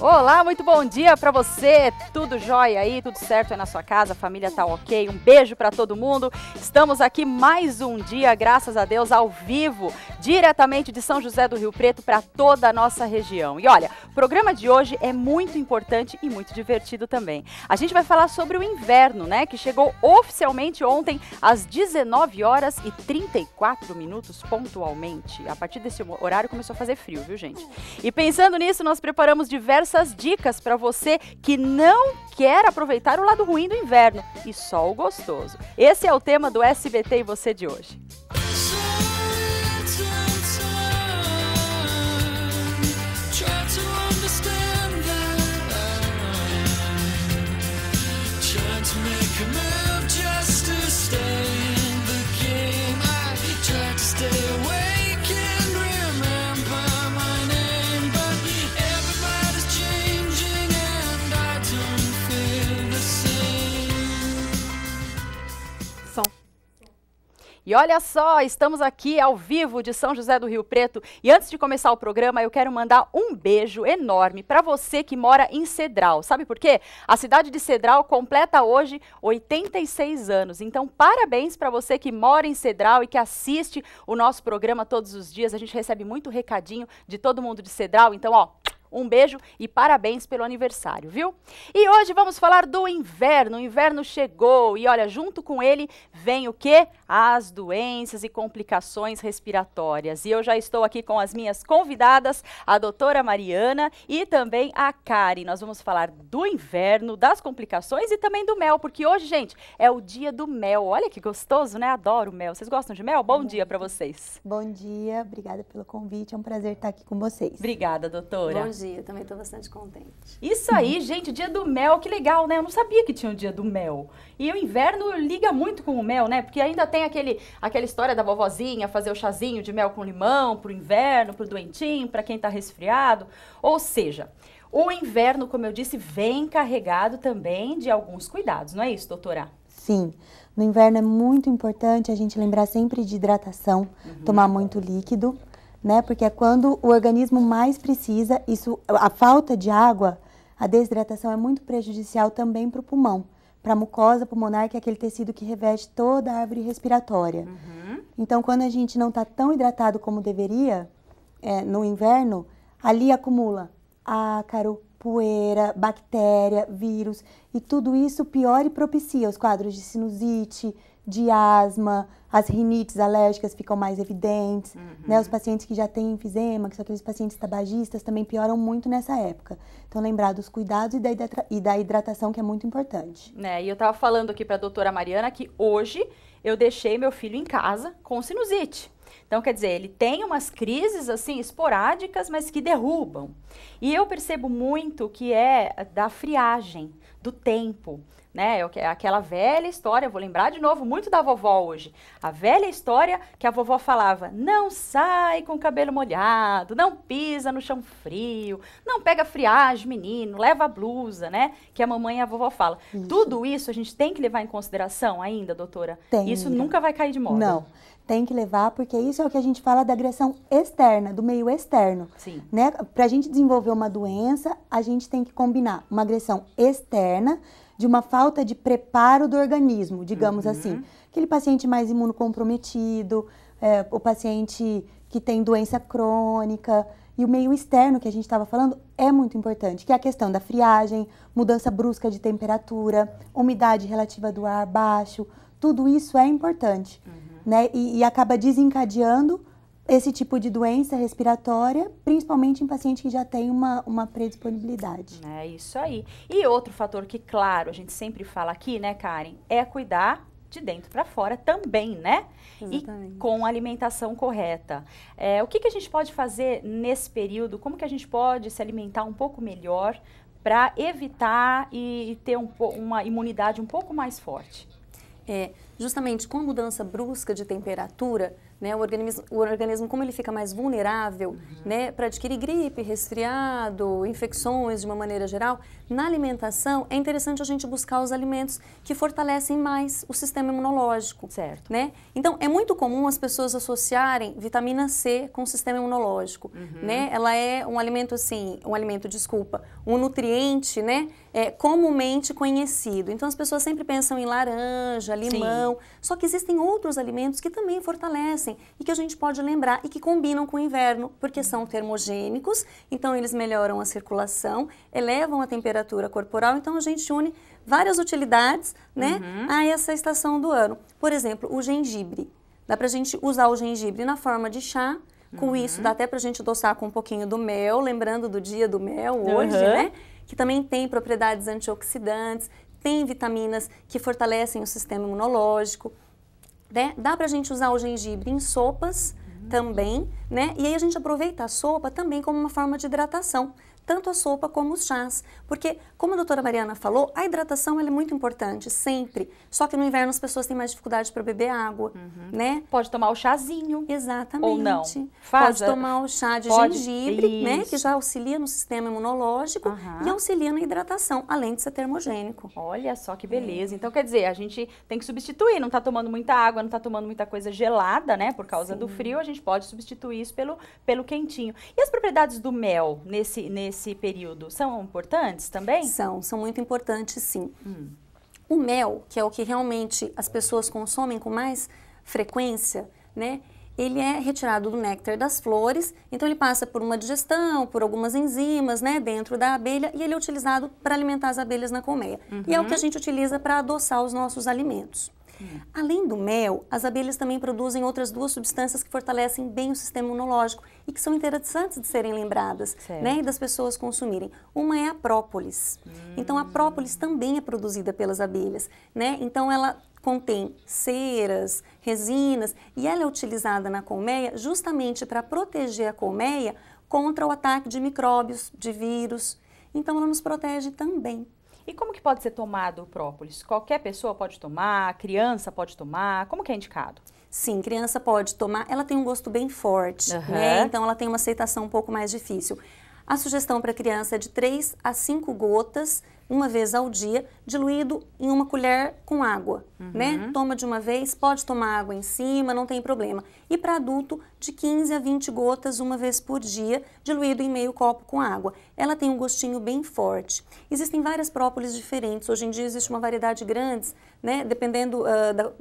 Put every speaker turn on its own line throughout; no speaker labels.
Olá, muito bom dia para você. Tudo jóia aí, tudo certo aí na sua casa, a família tá OK. Um beijo para todo mundo. Estamos aqui mais um dia, graças a Deus, ao vivo, diretamente de São José do Rio Preto para toda a nossa região. E olha, o programa de hoje é muito importante e muito divertido também. A gente vai falar sobre o inverno, né, que chegou oficialmente ontem às 19 horas e 34 minutos pontualmente. A partir desse horário começou a fazer frio, viu, gente? E pensando nisso, nós preparamos diversos diversas dicas para você que não quer aproveitar o lado ruim do inverno e só o gostoso. Esse é o tema do SBT e você de hoje. E olha só, estamos aqui ao vivo de São José do Rio Preto. E antes de começar o programa, eu quero mandar um beijo enorme para você que mora em Cedral. Sabe por quê? A cidade de Cedral completa hoje 86 anos. Então, parabéns para você que mora em Cedral e que assiste o nosso programa todos os dias. A gente recebe muito recadinho de todo mundo de Cedral. Então, ó, um beijo e parabéns pelo aniversário, viu? E hoje vamos falar do inverno. O inverno chegou e olha, junto com ele vem o quê? As doenças e complicações respiratórias. E eu já estou aqui com as minhas convidadas, a doutora Mariana e também a Kari. Nós vamos falar do inverno, das complicações e também do mel, porque hoje, gente, é o dia do mel. Olha que gostoso, né? Adoro mel. Vocês gostam de mel? Bom Muito. dia para vocês. Bom dia, obrigada pelo convite. É um prazer estar aqui com vocês. Obrigada, doutora. Bom dia
dia, também estou bastante contente. Isso aí,
gente, dia do mel, que legal, né? Eu não sabia que tinha o dia do mel. E o inverno liga muito com o mel, né? Porque ainda tem aquele, aquela história da vovozinha fazer o chazinho de mel com limão para o inverno, para o doentinho, para quem está resfriado. Ou seja, o inverno, como eu disse, vem carregado também de alguns cuidados, não é isso, doutora?
Sim. No inverno é muito importante a gente lembrar sempre de hidratação, uhum. tomar muito líquido né? Porque é quando o organismo mais precisa, isso, a falta de água, a desidratação é muito prejudicial também para o pulmão, para a mucosa pulmonar, que é aquele tecido que reveste toda a árvore respiratória. Uhum. Então, quando a gente não está tão hidratado como deveria, é, no inverno, ali acumula ácaro, poeira, bactéria, vírus, e tudo isso piora e propicia os quadros de sinusite, de asma, as rinites alérgicas ficam mais evidentes, uhum. né? Os pacientes que já têm enfisema, que são aqueles pacientes tabagistas, também pioram muito nessa época. Então, lembrar dos cuidados e da, e da hidratação, que é muito
importante. Né? E eu estava falando aqui para a doutora Mariana que hoje eu deixei meu filho em casa com sinusite. Então, quer dizer, ele tem umas crises assim esporádicas, mas que derrubam. E eu percebo muito que é da friagem do tempo, né? É é aquela velha história, vou lembrar de novo muito da vovó hoje. A velha história que a vovó falava: não sai com o cabelo molhado, não pisa no chão frio, não pega friagem, menino, leva a blusa, né? Que a mamãe e a vovó falam. Isso. Tudo isso a gente tem que levar em consideração ainda, doutora. Tem. Isso nunca vai cair de moda. Não
tem que levar, porque isso é o que a gente fala da agressão externa, do meio externo. Sim. Né? Para a gente desenvolver uma doença, a gente tem que combinar uma agressão externa de uma falta de preparo do organismo, digamos uhum. assim. Aquele paciente mais imunocomprometido, é, o paciente que tem doença crônica. E o meio externo que a gente estava falando é muito importante, que é a questão da friagem, mudança brusca de temperatura, umidade relativa do ar baixo, tudo isso é importante. Uhum né? E, e acaba desencadeando esse tipo de doença respiratória, principalmente em paciente que já tem uma, uma predisponibilidade.
É isso aí. E outro fator que, claro, a gente sempre fala aqui, né, Karen, é cuidar de dentro para fora também, né? Exatamente. E com alimentação correta. É, o que, que a gente pode fazer nesse período? Como que a gente pode se alimentar um pouco melhor para evitar e, e ter um, uma imunidade um pouco mais forte? É, justamente com a mudança brusca de
temperatura, né, o, organismo, o organismo, como ele fica mais vulnerável uhum. né, para adquirir gripe, resfriado, infecções de uma maneira geral, na alimentação é interessante a gente buscar os alimentos que fortalecem mais o sistema imunológico. Certo. Né? Então, é muito comum as pessoas associarem vitamina C com o sistema imunológico. Uhum. Né? Ela é um alimento, assim, um alimento, desculpa, um nutriente né, é, comumente conhecido. Então, as pessoas sempre pensam em laranja, limão. Sim só que existem outros alimentos que também fortalecem e que a gente pode lembrar e que combinam com o inverno, porque são termogênicos, então eles melhoram a circulação, elevam a temperatura corporal, então a gente une várias utilidades né, uhum. a essa estação do ano. Por exemplo, o gengibre. Dá pra gente usar o gengibre na forma de chá, com uhum. isso, dá até pra gente adoçar com um pouquinho do mel, lembrando do dia do mel hoje, uhum. né? Que também tem propriedades antioxidantes tem vitaminas que fortalecem o sistema imunológico. Né? Dá para a gente usar o gengibre em sopas uhum. também, né? E aí a gente aproveita a sopa também como uma forma de hidratação tanto a sopa como os chás. Porque, como a doutora Mariana falou, a hidratação é muito importante, sempre. Só que no inverno as pessoas têm mais dificuldade para beber água, uhum. né? Pode tomar o chazinho. Exatamente. Ou não. Faz pode a... tomar o chá de pode... gengibre, Isso. né? Que já
auxilia no sistema imunológico uhum. e auxilia na hidratação, além de ser termogênico. Olha só que é. beleza. É. Então, quer dizer, a gente tem que substituir, não está tomando muita água, não está tomando muita coisa gelada, né? Por causa Sim. do frio, a gente pode substituir isso pelo, pelo quentinho. E as propriedades do mel nesse, nesse nesse período são importantes também? São, são muito importantes sim. Hum.
O mel, que é o que realmente as pessoas consomem com mais frequência, né? Ele é retirado do néctar das flores, então ele passa por uma digestão, por algumas enzimas, né, dentro da abelha, e ele é utilizado para alimentar as abelhas na colmeia. Uhum. E é o que a uhum. gente utiliza para adoçar os nossos alimentos. Hum. Além do mel, as abelhas também produzem outras duas substâncias que fortalecem bem o sistema imunológico e que são interessantes de serem lembradas né, e das pessoas consumirem. Uma é a própolis. Hum. Então, a própolis também é produzida pelas abelhas. Né? Então, ela contém ceras, resinas e ela é utilizada na colmeia justamente para proteger a colmeia contra o ataque
de micróbios, de vírus. Então, ela nos protege também. E como que pode ser tomado o própolis? Qualquer pessoa pode tomar, criança pode tomar, como que é indicado? Sim, criança pode
tomar, ela tem um gosto bem forte,
uhum. né? Então
ela tem uma aceitação um pouco mais difícil. A sugestão para criança é de 3 a 5 gotas uma vez ao dia, diluído em uma colher com água, né? uhum. né? Toma de uma vez, pode tomar água em cima, não tem problema. E para adulto, de 15 a 20 gotas uma vez por dia, diluído em meio copo com água. Ela tem um gostinho bem forte. Existem várias própolis diferentes. Hoje em dia existe uma variedade grande, né? Dependendo uh, da,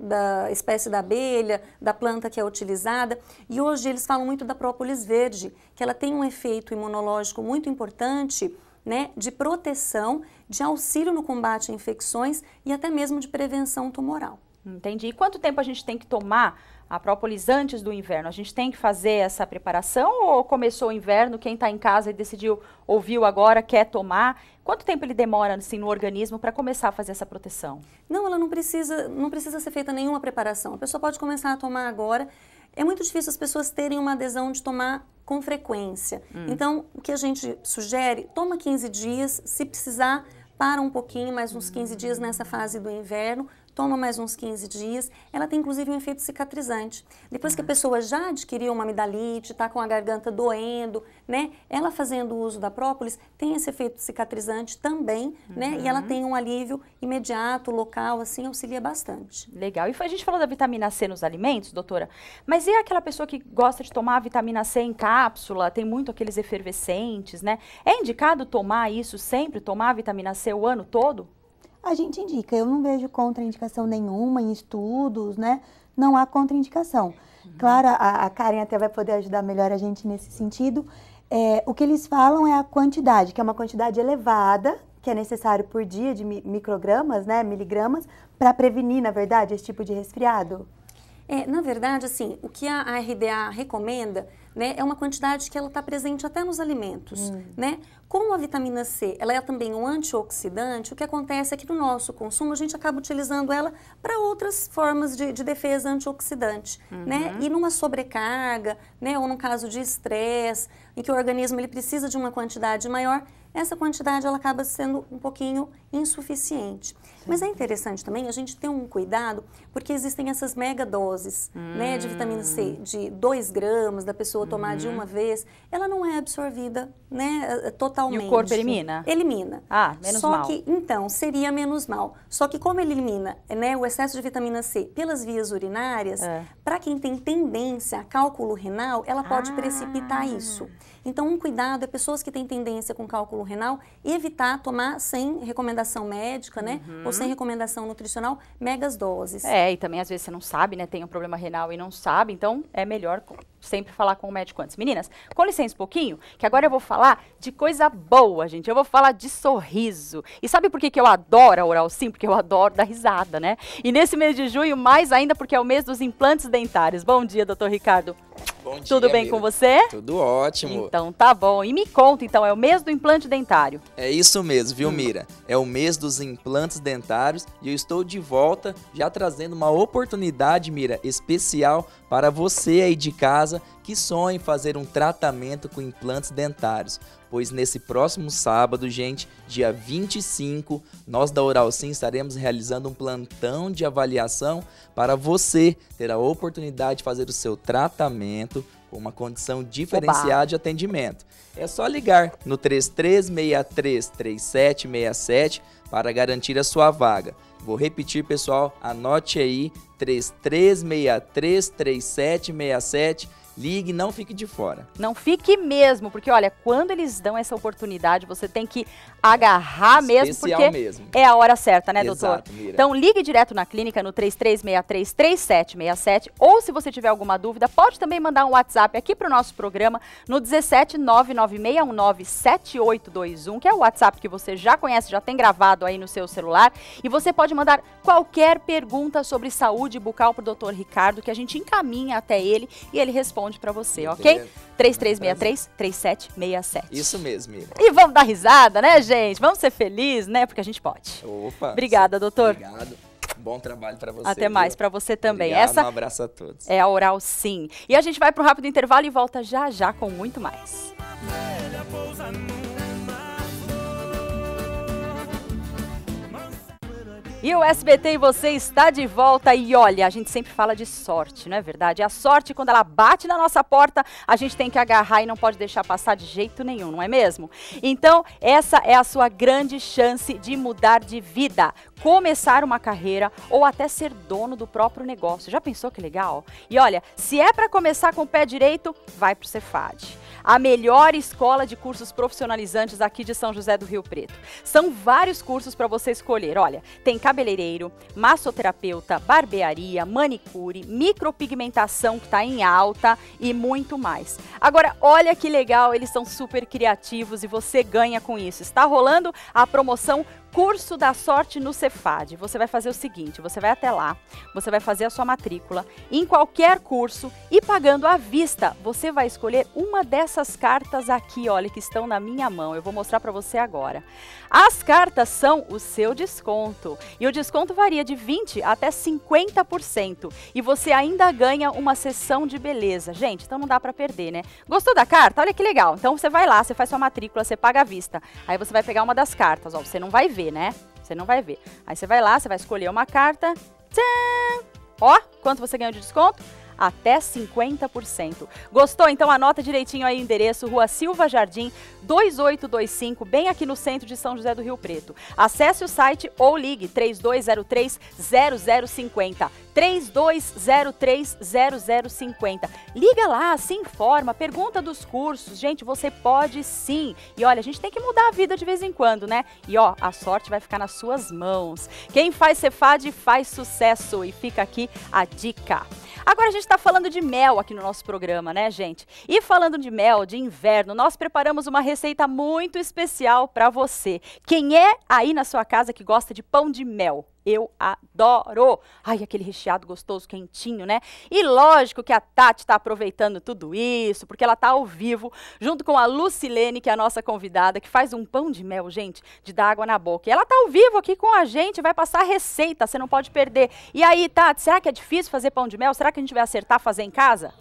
da espécie da abelha, da planta que é utilizada. E hoje eles falam muito da própolis verde, que ela tem um efeito imunológico muito importante né, de proteção, de auxílio no combate a infecções e até mesmo de prevenção tumoral.
Entendi. E quanto tempo a gente tem que tomar a própolis antes do inverno? A gente tem que fazer essa preparação ou começou o inverno, quem está em casa e decidiu, ouviu agora, quer tomar? Quanto tempo ele demora assim, no organismo para começar a fazer essa proteção?
Não, ela não precisa, não precisa ser feita nenhuma preparação. A pessoa pode começar a tomar agora é muito difícil as pessoas terem uma adesão de tomar com frequência. Hum. Então, o que a gente sugere, toma 15 dias, se precisar, para um pouquinho, mais uns 15 dias nessa fase do inverno, toma mais uns 15 dias, ela tem inclusive um efeito cicatrizante. Depois que a ah. pessoa já adquiriu uma amidalite, está com a garganta doendo, né? Ela fazendo uso da própolis tem esse efeito cicatrizante também, uhum. né? E ela uhum. tem um alívio
imediato, local, assim, auxilia bastante. Legal. E a gente falou da vitamina C nos alimentos, doutora, mas e aquela pessoa que gosta de tomar vitamina C em cápsula, tem muito aqueles efervescentes, né? É indicado tomar isso sempre, tomar vitamina C o ano todo? a
gente indica. Eu não vejo contraindicação nenhuma em estudos, né? Não há contraindicação. Uhum. Claro, a, a Karen até vai poder ajudar melhor a gente nesse sentido. É, o que eles falam é a quantidade, que é uma quantidade elevada, que é necessário por dia de microgramas, né, miligramas, para prevenir, na verdade, esse tipo de resfriado?
É, na verdade, assim, o que a, a RDA recomenda né, é uma quantidade que ela está presente até nos alimentos, hum. né? Como a vitamina C, ela é também um antioxidante, o que acontece é que no nosso consumo a gente acaba utilizando ela para outras formas de, de defesa antioxidante, né? uhum. né? E numa sobrecarga, né, ou no caso de estresse, em que o organismo ele precisa de uma quantidade maior, essa quantidade ela acaba sendo um pouquinho insuficiente. Sim. Mas é interessante também a gente ter um cuidado, porque existem essas mega doses hum. né, de vitamina C, hum. de 2 gramas, da pessoa tomar hum. de uhum. uma vez, ela não é absorvida né, eh, totalmente. E o corpo elimina? Elimina.
Ah, menos Só mal. Só que,
então, seria menos mal. Só que como elimina né, o excesso de vitamina C pelas vias urinárias, é. para quem tem tendência a cálculo renal, ela pode ah. precipitar isso. Então, um cuidado é pessoas que têm tendência com cálculo renal evitar tomar sem recomendação médica, né? Uhum. Ou sem
recomendação nutricional, megas doses. É, e também às vezes você não sabe, né? Tem um problema renal e não sabe, então é melhor sempre falar com o médico antes. Meninas, com licença um pouquinho, que agora eu vou falar de coisa boa, gente. Eu vou falar de sorriso. E sabe por que, que eu adoro a Oral Sim? Porque eu adoro dar risada, né? E nesse mês de junho, mais ainda porque é o mês dos implantes dentários. Bom dia, doutor Ricardo. Bom dia, Tudo bem amiga. com você? Tudo ótimo. Então tá bom. E me conta, então, é o mês do implante dentário. É isso mesmo, viu, hum. Mira? É o mês dos implantes dentários e eu estou de volta já trazendo uma oportunidade, Mira, especial para você aí de casa que sonha em fazer um tratamento com implantes dentários, pois nesse próximo sábado, gente, dia 25, nós da Oral Sim estaremos realizando um plantão de avaliação para você ter a oportunidade de fazer o seu tratamento com uma condição diferenciada Oba. de atendimento. É só ligar no 33633767 para garantir a sua vaga. Vou repetir, pessoal, anote aí 33633767 Ligue, não fique de fora. Não fique mesmo, porque olha, quando eles dão essa oportunidade, você tem que agarrar mesmo, Especial porque mesmo. é a hora certa, né, Exato, doutor? Mira. Então ligue direto na clínica no 33633767 ou se você tiver alguma dúvida, pode também mandar um WhatsApp aqui para o nosso programa no 17996197821, que é o WhatsApp que você já conhece, já tem gravado aí no seu celular, e você pode mandar qualquer pergunta sobre saúde bucal para o doutor Ricardo, que a gente encaminha até ele e ele responde para você, ok? 33633767. Isso mesmo, Mira. E vamos dar risada, né, gente? gente. Vamos ser felizes, né? Porque a gente pode. Opa. Obrigada, doutor.
Obrigado. Bom trabalho para você. Até mais para você também. Obrigado, Essa um abraço a todos.
É a Oral Sim. E a gente vai para um rápido intervalo e volta já já com muito mais.
Velha,
E o SBT e você está de volta e olha, a gente sempre fala de sorte, não é verdade? A sorte, quando ela bate na nossa porta, a gente tem que agarrar e não pode deixar passar de jeito nenhum, não é mesmo? Então, essa é a sua grande chance de mudar de vida, começar uma carreira ou até ser dono do próprio negócio. Já pensou que legal? E olha, se é para começar com o pé direito, vai para o Cefade a melhor escola de cursos profissionalizantes aqui de São José do Rio Preto. São vários cursos para você escolher. Olha, tem cabeleireiro, massoterapeuta, barbearia, manicure, micropigmentação que está em alta e muito mais. Agora, olha que legal, eles são super criativos e você ganha com isso. Está rolando a promoção Curso da Sorte no Cefad. Você vai fazer o seguinte: você vai até lá, você vai fazer a sua matrícula em qualquer curso e pagando à vista, você vai escolher uma dessas cartas aqui, olha, que estão na minha mão. Eu vou mostrar para você agora. As cartas são o seu desconto. E o desconto varia de 20 até 50%. E você ainda ganha uma sessão de beleza. Gente, então não dá para perder, né? Gostou da carta? Olha que legal. Então você vai lá, você faz sua matrícula, você paga à vista. Aí você vai pegar uma das cartas, ó, você não vai ver ver, né? Você não vai ver. Aí você vai lá, você vai escolher uma carta. Tcharam! Ó, quanto você ganhou de desconto? até 50%. Gostou? Então anota direitinho aí o endereço, Rua Silva Jardim, 2825, bem aqui no centro de São José do Rio Preto. Acesse o site ou ligue 3203 0050. 3203 0050. Liga lá, se informa, pergunta dos cursos. Gente, você pode sim. E olha, a gente tem que mudar a vida de vez em quando, né? E ó, a sorte vai ficar nas suas mãos. Quem faz Cefad faz sucesso e fica aqui a dica. Agora a gente está falando de mel aqui no nosso programa, né, gente? E falando de mel, de inverno, nós preparamos uma receita muito especial para você. Quem é aí na sua casa que gosta de pão de mel? Eu adoro. Ai, aquele recheado gostoso, quentinho, né? E lógico que a Tati está aproveitando tudo isso, porque ela está ao vivo, junto com a Lucilene, que é a nossa convidada, que faz um pão de mel, gente, de dar água na boca. E ela está ao vivo aqui com a gente, vai passar a receita, você não pode perder. E aí, Tati, será que é difícil fazer pão de mel? Será que a gente vai acertar fazer em casa?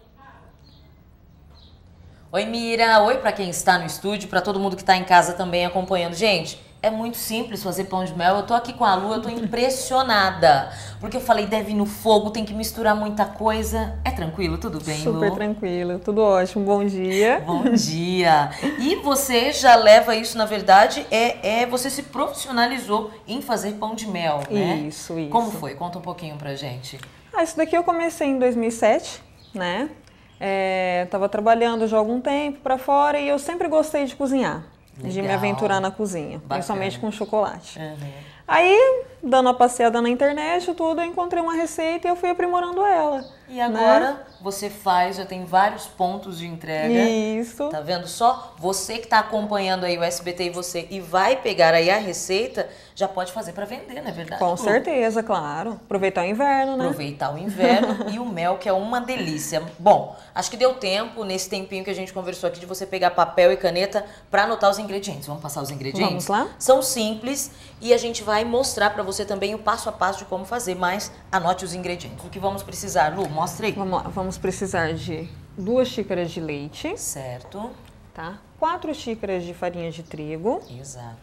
Oi, Mira. Oi para quem está no estúdio, para todo mundo que está em casa também acompanhando. Gente, é muito simples fazer pão de mel. Eu tô aqui com a Lu, eu tô impressionada. Porque eu falei, deve ir no fogo, tem que misturar muita coisa. É tranquilo,
tudo bem, Super Lu? Super tranquilo, tudo ótimo. Bom dia. Bom dia.
E você já leva isso, na verdade, é, é você se profissionalizou em fazer pão de mel, né? Isso, isso. Como foi? Conta um pouquinho pra gente.
Ah, isso daqui eu comecei em 2007, né? É, tava trabalhando já algum tempo para fora e eu sempre gostei de cozinhar. Legal. de me aventurar na cozinha, Bacana. principalmente com chocolate. Uhum. Aí, dando a passeada na internet, tudo, eu encontrei uma receita e eu fui aprimorando ela. E agora né?
você faz, já tem vários pontos de entrega. Isso. Tá vendo só? Você que está acompanhando aí o SBT e você e vai pegar aí a receita, já pode fazer para vender, não é verdade? Com certeza,
claro. Aproveitar o inverno, né? Aproveitar o inverno
e o mel, que é uma delícia. Bom, acho que deu tempo, nesse tempinho que a gente conversou aqui, de você pegar papel e caneta para anotar os ingredientes. Vamos passar os ingredientes? Vamos lá? São simples e a gente vai mostrar para você também o passo a passo de como fazer, mas anote os ingredientes. O que vamos precisar, Lu? Mostra aí. Vamos vamos
precisar de duas xícaras de leite. Certo. Tá? 4 xícaras de farinha de trigo. Exato.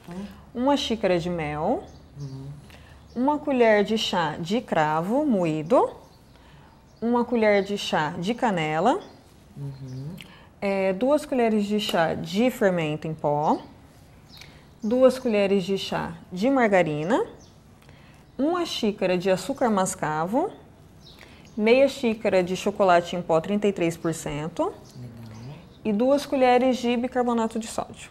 Uma xícara de mel. Uhum. Uma colher de chá de cravo moído. Uma colher de chá de canela. Uhum. É, duas colheres de chá de fermento em pó. Duas colheres de chá de margarina. Uma xícara de açúcar mascavo meia xícara de chocolate em pó 33%, Legal e 2 colheres de bicarbonato de sódio.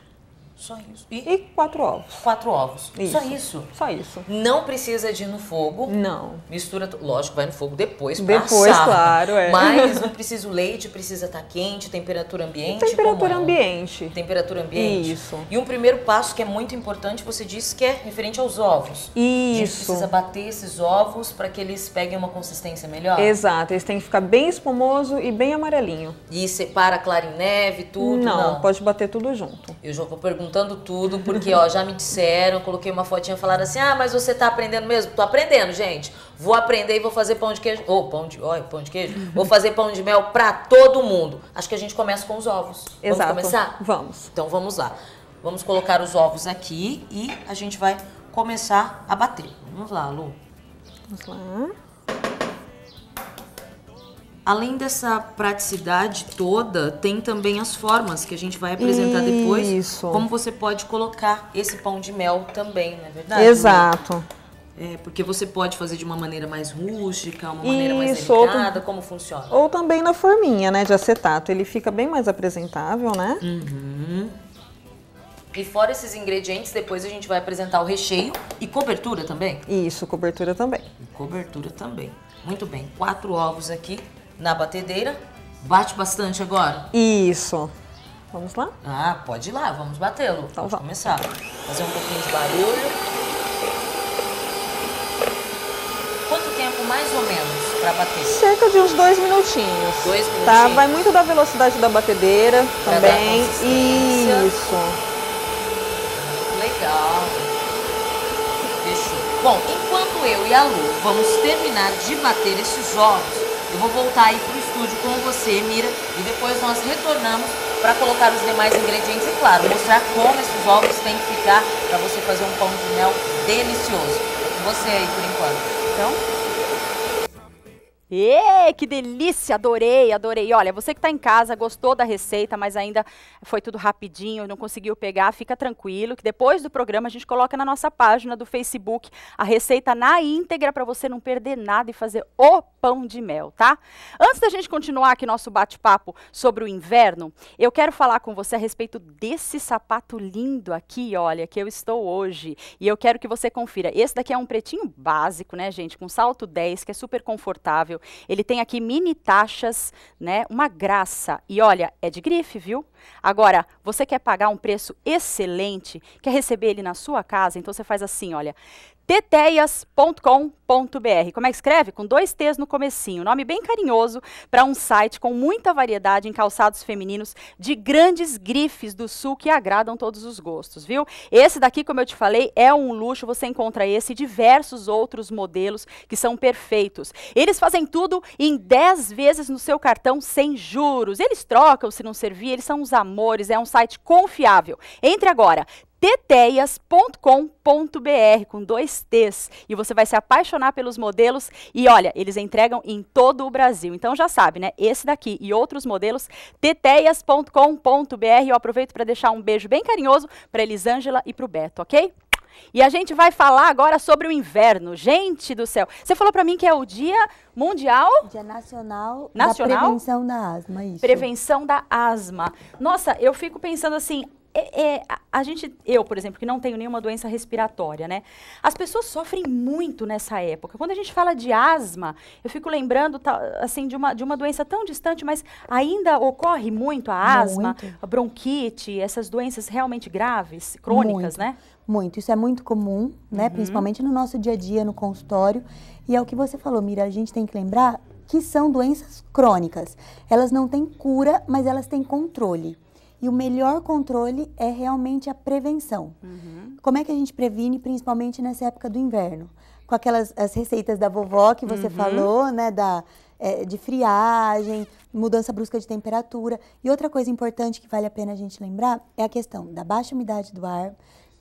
Só isso. E, e quatro ovos. Quatro ovos. Isso. Só isso? Só isso. Não precisa
de ir no fogo. Não. Mistura, lógico, vai no fogo depois. Depois, assar. claro, é. Mas não precisa o leite, precisa estar tá quente, temperatura ambiente. Temperatura é? ambiente. É? Temperatura ambiente. Isso. E um primeiro passo que é muito importante, você disse que é referente aos ovos. Isso. A gente precisa bater esses ovos para que eles peguem uma consistência melhor. Exato,
eles têm que ficar bem espumoso e bem amarelinho. E separa claro em neve, tudo? Não, não. pode bater tudo junto.
Eu já vou perguntar juntando tudo, porque ó, já me disseram, coloquei uma fotinha falaram assim: "Ah, mas você tá aprendendo mesmo?". Tô aprendendo, gente. Vou aprender e vou fazer pão de queijo, ou oh, pão de, olha, pão de queijo. Vou fazer pão de mel para todo mundo. Acho que a gente começa com os ovos. Exato. Vamos começar? Vamos. Então vamos lá. Vamos colocar os ovos aqui e a gente vai começar a bater. Vamos lá,
Lu. Vamos lá.
Além dessa praticidade toda, tem também as formas que a gente vai apresentar Isso. depois. Como você pode colocar esse pão de mel também, não é verdade? Exato. É, porque você pode fazer de uma maneira mais rústica, uma maneira Isso, mais delicada, como funciona? Ou
também na forminha, né, de acetato. Ele fica bem mais apresentável, né? Uhum.
E fora esses ingredientes, depois a gente vai apresentar o recheio e cobertura
também? Isso, cobertura também. E cobertura também.
Muito bem, quatro ovos aqui na batedeira. Bate bastante agora?
Isso.
Vamos lá? Ah, pode ir lá, vamos batê-lo. Então vamos começar. Fazer um pouquinho de barulho. Quanto tempo mais ou menos para bater? Cerca
de uns dois minutinhos. Dois tá? minutinhos. Tá, vai muito da velocidade da batedeira pra também. Isso.
Legal. Fechou. Bom, enquanto eu e a Lu vamos terminar de bater esses ovos, eu vou voltar aí pro estúdio com você, Mira, e depois nós retornamos para colocar os demais ingredientes e, claro, mostrar como esses ovos têm que ficar para você fazer um pão de mel delicioso. Com você aí
por enquanto.
Então, Ê, que delícia! Adorei, adorei. Olha, você que está em casa, gostou da receita, mas ainda foi tudo rapidinho, não conseguiu pegar, fica tranquilo, que depois do programa a gente coloca na nossa página do Facebook a receita na íntegra para você não perder nada e fazer o pão de mel, tá? Antes da gente continuar aqui nosso bate-papo sobre o inverno, eu quero falar com você a respeito desse sapato lindo aqui, olha, que eu estou hoje. E eu quero que você confira. Esse daqui é um pretinho básico, né, gente, com salto 10, que é super confortável. Ele tem aqui mini taxas, né, uma graça. E olha, é de grife, viu? Agora, você quer pagar um preço excelente, quer receber ele na sua casa, então você faz assim, olha, teteias.com.br. Como é que escreve? Com dois T's no comecinho. Nome bem carinhoso para um site com muita variedade em calçados femininos de grandes grifes do sul que agradam todos os gostos, viu? Esse daqui, como eu te falei, é um luxo. Você encontra esse e diversos outros modelos que são perfeitos. Eles fazem tudo em 10 vezes no seu cartão sem juros. Eles trocam se não servir, eles são uns amores, é um site confiável. Entre agora, teteias.com.br com dois T's e você vai se apaixonar pelos modelos e olha, eles entregam em todo o Brasil. Então já sabe, né? Esse daqui e outros modelos teteias.com.br. Eu aproveito para deixar um beijo bem carinhoso para Elisângela e para o Beto, OK? E a gente vai falar agora sobre o inverno. Gente do céu, você falou para mim que é o Dia Mundial... Dia Nacional, Nacional? da Prevenção
da Asma. Isso.
Prevenção da Asma. Nossa, eu fico pensando assim, é, é, a gente, eu, por exemplo, que não tenho nenhuma doença respiratória, né? As pessoas sofrem muito nessa época. Quando a gente fala de asma, eu fico lembrando tá, assim de uma, de uma doença tão distante, mas ainda ocorre muito a asma, muito. a bronquite, essas doenças realmente graves, crônicas, muito, né?
Muito, isso é muito comum, né? Uhum. Principalmente no nosso dia a dia, no consultório. E é o que você falou, Mira, a gente tem que lembrar que são doenças crônicas. Elas não têm cura, mas elas têm controle. E o melhor controle é realmente a prevenção. Uhum. Como é que a gente previne, principalmente nessa época do inverno? Com aquelas as receitas da vovó que você uhum. falou, né? Da, é, de friagem, mudança brusca de temperatura. E outra coisa importante que vale a pena a gente lembrar é a questão da baixa umidade do ar,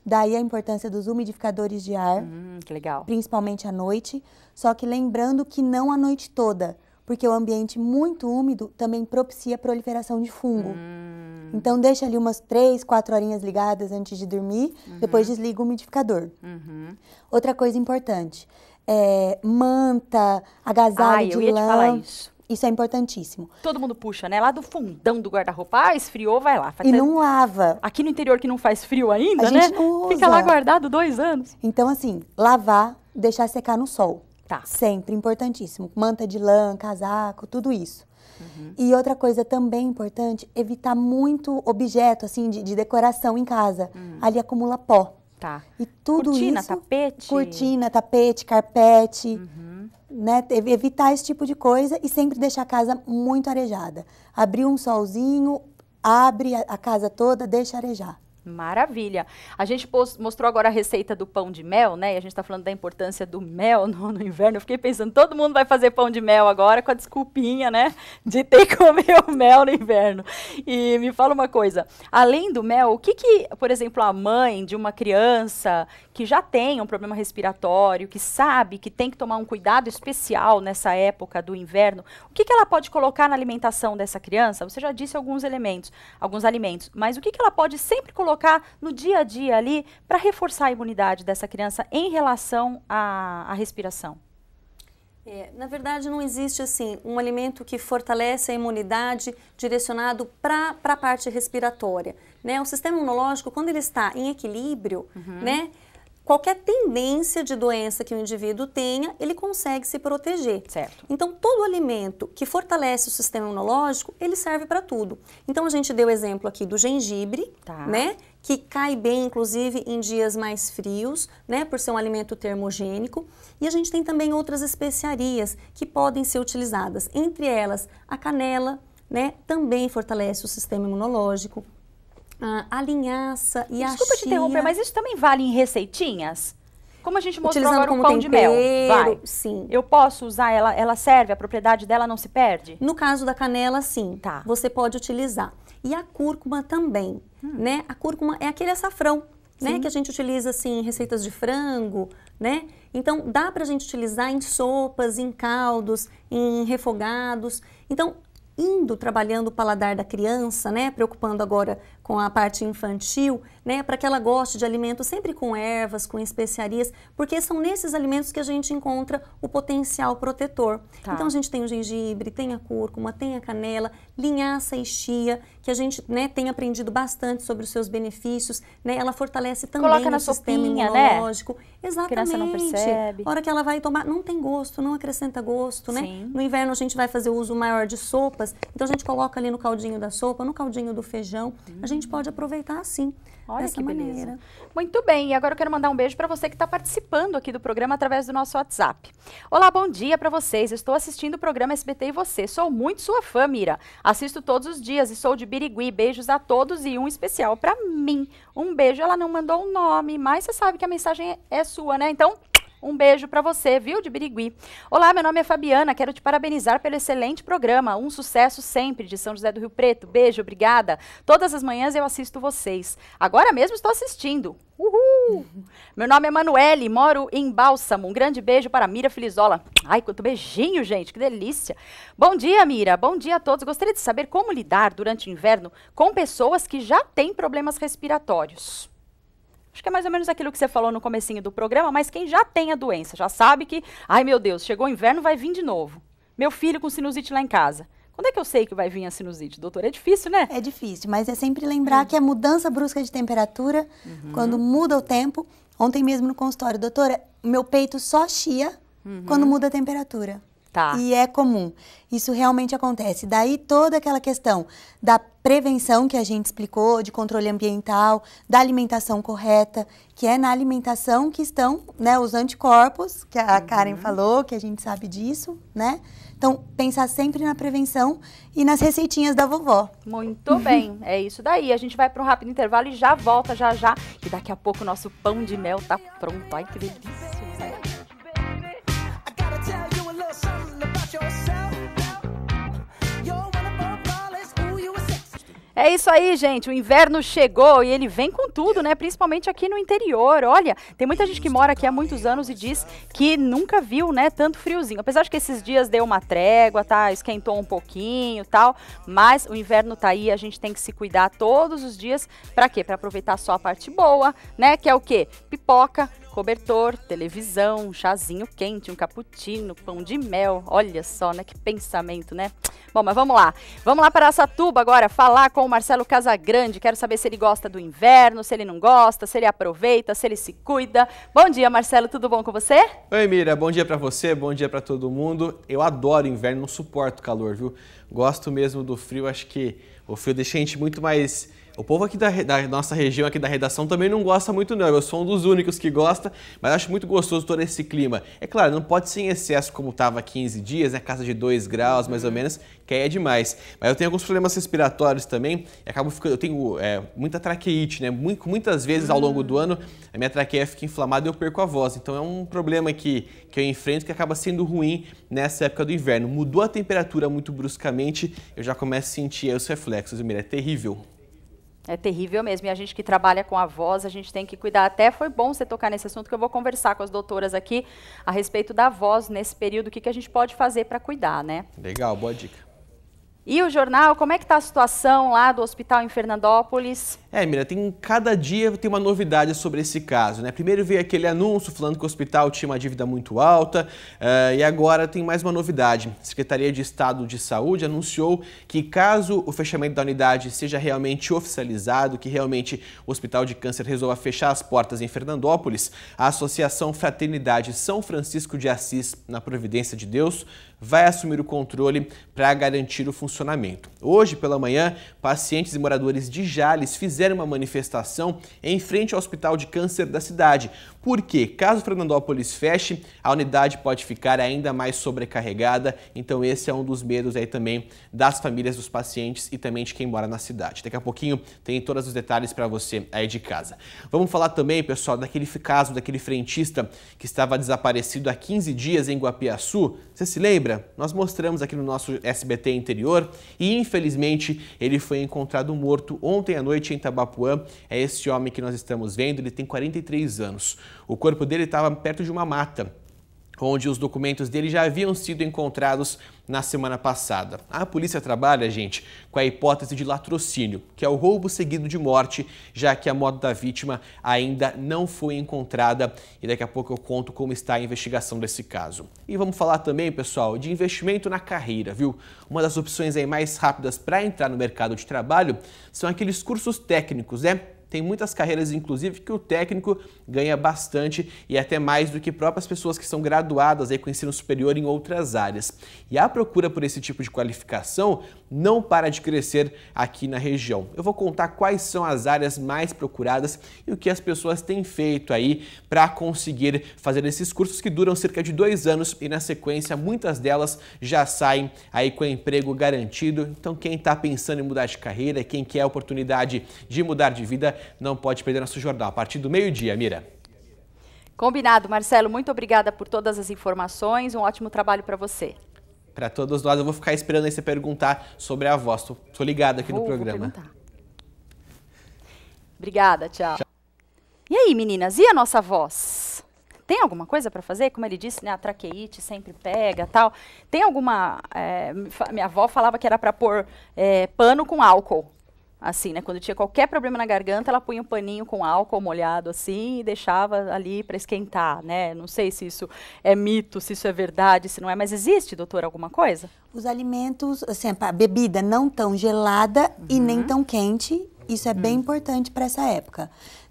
Daí a importância dos umidificadores de ar. Hum, que legal. Principalmente à noite. Só que lembrando que não a noite toda porque o ambiente muito úmido também propicia a proliferação de fungo. Hum. Então deixa ali umas 3, 4 horinhas ligadas antes de dormir, uhum. depois desliga o umidificador. Uhum. Outra coisa importante, é, manta, agasalho Ai, de eu ia lã. Te falar isso. Isso é importantíssimo.
Todo mundo puxa, né? Lá do fundão do guarda-roupa, ah, esfriou, vai lá. E não
lava.
Aqui no interior que não faz frio ainda, a né? Gente não usa. Fica lá guardado dois anos.
Então, assim, lavar, deixar secar no sol. Tá. Sempre, importantíssimo. Manta de lã, casaco, tudo isso. Uhum. E outra coisa também importante, evitar muito objeto, assim, de, de decoração em casa. Uhum. Ali acumula pó. Tá. E tudo cortina, isso... tapete? Cortina, tapete, carpete. Uhum. Né? Evitar esse tipo de coisa e sempre deixar a casa muito arejada. Abrir um solzinho, abre a, a casa toda, deixa arejar.
Maravilha. A gente mostrou agora a receita do pão de mel, né? E a gente está falando da importância do mel no, no, inverno. Eu fiquei pensando, todo mundo vai fazer pão de mel agora com a desculpinha, né? De ter que comer o mel no inverno. E me fala uma coisa, além do mel, o que que, por exemplo, a mãe de uma criança que já tem um problema respiratório, que sabe que tem que tomar um cuidado especial nessa época do inverno, o que que ela pode colocar na alimentação dessa criança? Você já disse alguns elementos, alguns alimentos, mas o que que ela pode sempre colocar colocar no dia a dia ali para reforçar a imunidade dessa criança em relação à, à respiração?
É, na verdade, não existe assim um alimento que fortalece a imunidade direcionado para a parte respiratória. Né? O sistema imunológico, quando ele está em equilíbrio, uhum. né? qualquer tendência de doença que o indivíduo tenha, ele consegue se proteger. Certo. Então, todo alimento que fortalece o sistema imunológico, ele serve para tudo. Então, a gente deu exemplo aqui do gengibre, tá. né? que cai bem, inclusive, em dias mais frios, né, por ser um alimento termogênico. E a gente tem também outras especiarias que podem ser utilizadas, entre elas a canela, né, também fortalece o sistema imunológico a ah, linhaça e Desculpa a Desculpa te interromper, mas
isso também vale em receitinhas? Como a gente mostrou Utilizando agora o pão tempero, de mel. Vai. Sim. Eu posso usar ela, ela serve, a propriedade dela não se perde? No caso da canela,
sim. Tá. Você pode utilizar. E a cúrcuma também, hum. né? A cúrcuma é aquele açafrão, né? sim. né? Que a gente utiliza, assim, em receitas de frango, né? Então, dá pra gente utilizar em sopas, em caldos, em refogados. Então, indo trabalhando o paladar da criança, né? Preocupando agora com a parte infantil, né, para que ela goste de alimentos sempre com ervas, com especiarias, porque são nesses alimentos que a gente encontra o potencial protetor. Tá. Então a gente tem o gengibre, tem a cúrcuma, tem a canela, linhaça e chia, que a gente, né, tem aprendido bastante sobre os seus benefícios, né? Ela fortalece também Coloca o sistema sopinha, né? imunológico. Né? Exatamente. A criança não percebe. A hora que ela vai tomar, não tem gosto, não acrescenta gosto, né? Sim. né? No inverno a gente vai fazer o uso maior de sopas, então a gente coloca ali no caldinho da sopa, no caldinho do feijão, a gente gente pode aproveitar assim. Olha dessa que maneira. Beleza.
Muito bem, e agora eu quero mandar um beijo para você que está participando aqui do programa através do nosso WhatsApp. Olá, bom dia para vocês. Estou assistindo o programa SBT e você. Sou muito sua fã, Mira. Assisto todos os dias e sou de Birigui. Beijos a todos e um especial para mim. Um beijo. Ela não mandou o um nome, mas você sabe que a mensagem é, é sua, né? Então, um beijo para você, viu, de Birigui. Olá, meu nome é Fabiana, quero te parabenizar pelo excelente programa. Um sucesso sempre de São José do Rio Preto. Beijo, obrigada. Todas as manhãs eu assisto vocês. Agora mesmo estou assistindo. Uhul! Meu nome é Manuele, moro em Bálsamo. Um grande beijo para Mira Filizola. Ai, quanto beijinho, gente, que delícia. Bom dia, Mira. Bom dia a todos. Gostaria de saber como lidar durante o inverno com pessoas que já têm problemas respiratórios. Acho que é mais ou menos aquilo que você falou no comecinho do programa, mas quem já tem a doença, já sabe que, ai meu Deus, chegou o inverno, vai vir de novo. Meu filho com sinusite lá em casa. Quando é que eu sei que vai vir a sinusite, doutor? É difícil, né? É difícil,
mas é sempre lembrar uhum. que a é mudança brusca de temperatura, uhum. quando muda o tempo, ontem mesmo no consultório, doutora, meu peito só chia uhum. quando muda a temperatura. Tá. E é comum. Isso realmente acontece. Daí toda aquela questão da prevenção que a gente explicou, de controle ambiental, da alimentação correta, que é na alimentação que estão né, os anticorpos, que a uhum. Karen falou, que a gente sabe disso, né? Então, pensar sempre na prevenção e nas receitinhas da vovó. Muito bem,
é isso daí. A gente vai para um rápido intervalo e já volta já já. E daqui a pouco o nosso pão de mel tá pronto. Ai, que delícia! É isso aí, gente. O inverno chegou e ele vem com tudo, né? Principalmente aqui no interior. Olha, tem muita gente que mora aqui há muitos anos e diz que nunca viu, né, tanto friozinho. Apesar de que esses dias deu uma trégua, tá? Esquentou um pouquinho, tal, mas o inverno tá aí, a gente tem que se cuidar todos os dias. Para quê? Para aproveitar só a parte boa, né? Que é o quê? Pipoca, cobertor, televisão, chazinho quente, um cappuccino, pão de mel. Olha só, né? Que pensamento, né? Bom, mas vamos lá. Vamos lá para Satuba agora falar com o Marcelo Casagrande. Quero saber se ele gosta do inverno, se ele não gosta, se ele aproveita, se ele se cuida. Bom dia, Marcelo, tudo bom com você?
Oi, Mira, bom dia para você, bom dia para todo mundo. Eu adoro inverno, não suporto calor, viu? Gosto mesmo do frio, acho que o frio deixa a gente muito mais o povo aqui da, da, nossa região, aqui da redação, também não gosta muito não. Eu sou um dos únicos que gosta, mas acho muito gostoso todo esse clima. É claro, não pode ser em excesso como estava 15 dias, né? Casa de 2 graus, mais ou uhum. menos, que aí é demais. Mas eu tenho alguns problemas respiratórios também. acabo ficando, eu tenho é, muita traqueite, né? Muitas vezes ao longo do hum. ano, a minha traqueia fica inflamada e eu perco a voz. Então é um problema que, que eu enfrento que acaba sendo ruim nessa época do inverno. Mudou a temperatura muito bruscamente, eu já começo a sentir os reflexos, Mira, é terrível.
É terrível mesmo. E a gente que trabalha com a voz, a gente tem que cuidar. Até foi bom você tocar nesse assunto, que eu vou conversar com as doutoras aqui a respeito da voz nesse período, o que, que a gente pode fazer para cuidar, né?
Legal, boa dica.
E o jornal, como é que está a situação lá do hospital em Fernandópolis?
É, Mira, tem cada dia tem uma novidade sobre esse caso, né? Primeiro veio aquele anúncio falando que o hospital tinha uma dívida muito alta uh, e agora tem mais uma novidade. A Secretaria de Estado de Saúde anunciou que caso o fechamento da unidade seja realmente oficializado, que realmente o Hospital de Câncer resolva fechar as portas em Fernandópolis, a Associação Fraternidade São Francisco de Assis, na Providência de Deus, vai assumir o controle para garantir o funcionamento. Hoje pela manhã, pacientes e moradores de Jales fizeram fizeram uma manifestação em frente ao Hospital de Câncer da cidade, porque caso Fernandópolis feche, a unidade pode ficar ainda mais sobrecarregada, então esse é um dos medos aí também das famílias dos pacientes e também de quem mora na cidade. Daqui a pouquinho tem todos os detalhes para você aí de casa. Vamos falar também, pessoal, daquele caso daquele frentista que estava desaparecido há 15 dias em Guapiaçu. Você se lembra? Nós mostramos aqui no nosso SBT interior e infelizmente ele foi encontrado morto ontem à noite em Itabapuã. É este homem que nós estamos vendo, ele tem 43 anos. O corpo dele estava perto de uma mata onde os documentos dele já haviam sido encontrados na semana passada. A polícia trabalha, gente, com a hipótese de latrocínio, que é o roubo seguido de morte, já que a moto da vítima ainda não foi encontrada e daqui a pouco eu conto como está a investigação desse caso. E vamos falar também, pessoal, de investimento na carreira, viu? Uma das opções aí mais rápidas para entrar no mercado de trabalho são aqueles cursos técnicos, né? Tem muitas carreiras, inclusive, que o técnico ganha bastante e até mais do que próprias pessoas que são graduadas aí com ensino superior em outras áreas. E a procura por esse tipo de qualificação não para de crescer aqui na região. Eu vou contar quais são as áreas mais procuradas e o que as pessoas têm feito aí para conseguir fazer esses cursos que duram cerca de dois anos e na sequência muitas delas já saem aí com emprego garantido. Então quem está pensando em mudar de carreira, quem quer a oportunidade de mudar de vida, não pode perder nosso jornal a partir do meio-dia, Mira.
Combinado, Marcelo. Muito obrigada por todas as informações. Um ótimo trabalho para você.
Para todos nós, eu vou ficar esperando aí você perguntar sobre a voz. Tô, tô ligada aqui vou, no programa.
Obrigada, tchau. tchau. E aí, meninas, e a nossa voz? Tem alguma coisa para fazer? Como ele disse, né, a traqueite sempre pega tal. Tem alguma... É, minha avó falava que era para pôr é, pano com álcool assim, né? Quando tinha qualquer problema na garganta, ela punha um paninho com álcool molhado assim e deixava ali para esquentar, né? Não sei se isso é mito, se isso é verdade, se não é, mas existe, doutor, alguma coisa?
Os alimentos, assim, a bebida não tão gelada uhum. e nem uhum. tão quente, isso é uhum. bem importante para essa época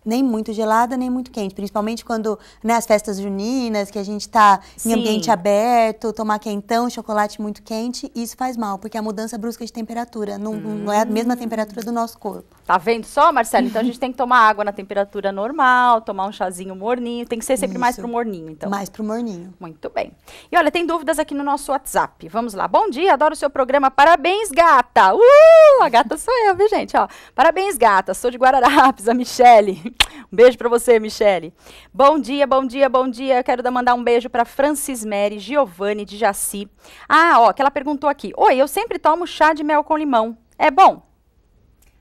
nem muito gelada, nem muito quente. Principalmente quando, né, as festas juninas, que a gente está em ambiente aberto, tomar quentão, chocolate muito quente, isso faz mal, porque é a mudança brusca de temperatura
não, hum. não é a mesma temperatura do nosso corpo. Tá vendo só, Marcelo? Então a gente tem que tomar água na temperatura normal, tomar um chazinho morninho. Tem que ser sempre Isso. mais pro morninho, então. Mais pro morninho. Muito bem. E olha, tem dúvidas aqui no nosso WhatsApp. Vamos lá. Bom dia, adoro o seu programa. Parabéns, gata! Uh! A gata sou eu, viu, gente? Ó, parabéns, gata. Sou de Guararapes, a Michele. Um beijo para você, Michele. Bom dia, bom dia, bom dia. Eu quero mandar um beijo para Francis Mary, Giovanni de Jaci. Ah, ó, que ela perguntou aqui. Oi, eu sempre tomo chá de mel com limão. É bom?